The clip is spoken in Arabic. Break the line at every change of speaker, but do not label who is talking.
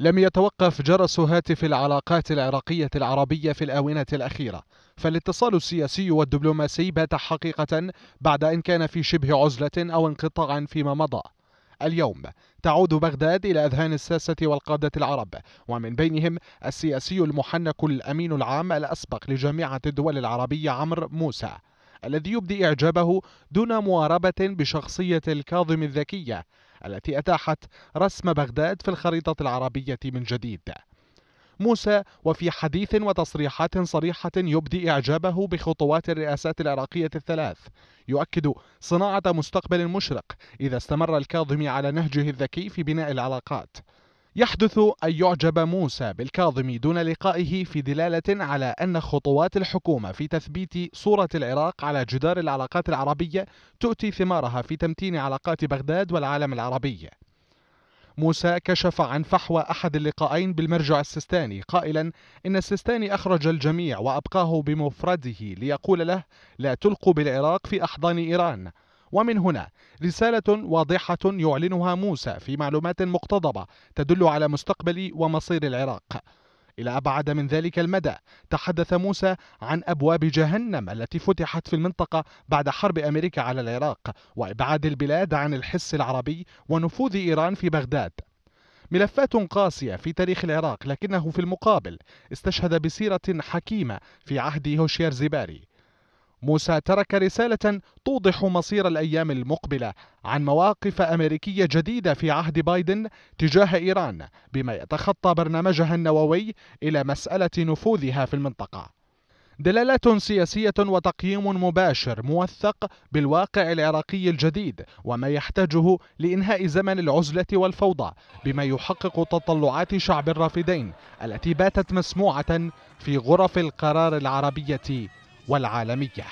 لم يتوقف جرس هاتف العلاقات العراقية العربية في الآونة الأخيرة فالاتصال السياسي والدبلوماسي بات حقيقة بعد أن كان في شبه عزلة أو انقطاع فيما مضى اليوم تعود بغداد إلى أذهان الساسة والقادة العرب ومن بينهم السياسي المحنك الأمين العام الأسبق لجامعة الدول العربية عمرو موسى الذي يبدي إعجابه دون مواربة بشخصية الكاظم الذكية التي أتاحت رسم بغداد في الخريطة العربية من جديد موسى وفي حديث وتصريحات صريحة يبدي إعجابه بخطوات الرئاسات العراقية الثلاث يؤكد صناعة مستقبل مشرق إذا استمر الكاظم على نهجه الذكي في بناء العلاقات يحدث أن يعجب موسى بالكاظمي دون لقائه في دلالة على أن خطوات الحكومة في تثبيت صورة العراق على جدار العلاقات العربية تؤتي ثمارها في تمتين علاقات بغداد والعالم العربي موسى كشف عن فحوى أحد اللقاءين بالمرجع السيستاني قائلا إن السيستاني أخرج الجميع وأبقاه بمفرده ليقول له لا تلقوا بالعراق في أحضان إيران ومن هنا رسالة واضحة يعلنها موسى في معلومات مقتضبة تدل على مستقبل ومصير العراق إلى أبعد من ذلك المدى تحدث موسى عن أبواب جهنم التي فتحت في المنطقة بعد حرب أمريكا على العراق وإبعاد البلاد عن الحس العربي ونفوذ إيران في بغداد ملفات قاسية في تاريخ العراق لكنه في المقابل استشهد بسيرة حكيمة في عهد هوشير زباري موسى ترك رسالة توضح مصير الأيام المقبلة عن مواقف أمريكية جديدة في عهد بايدن تجاه إيران بما يتخطى برنامجها النووي إلى مسألة نفوذها في المنطقة دلالات سياسية وتقييم مباشر موثق بالواقع العراقي الجديد وما يحتاجه لإنهاء زمن العزلة والفوضى بما يحقق تطلعات شعب الرافدين التي باتت مسموعة في غرف القرار العربية والعالمية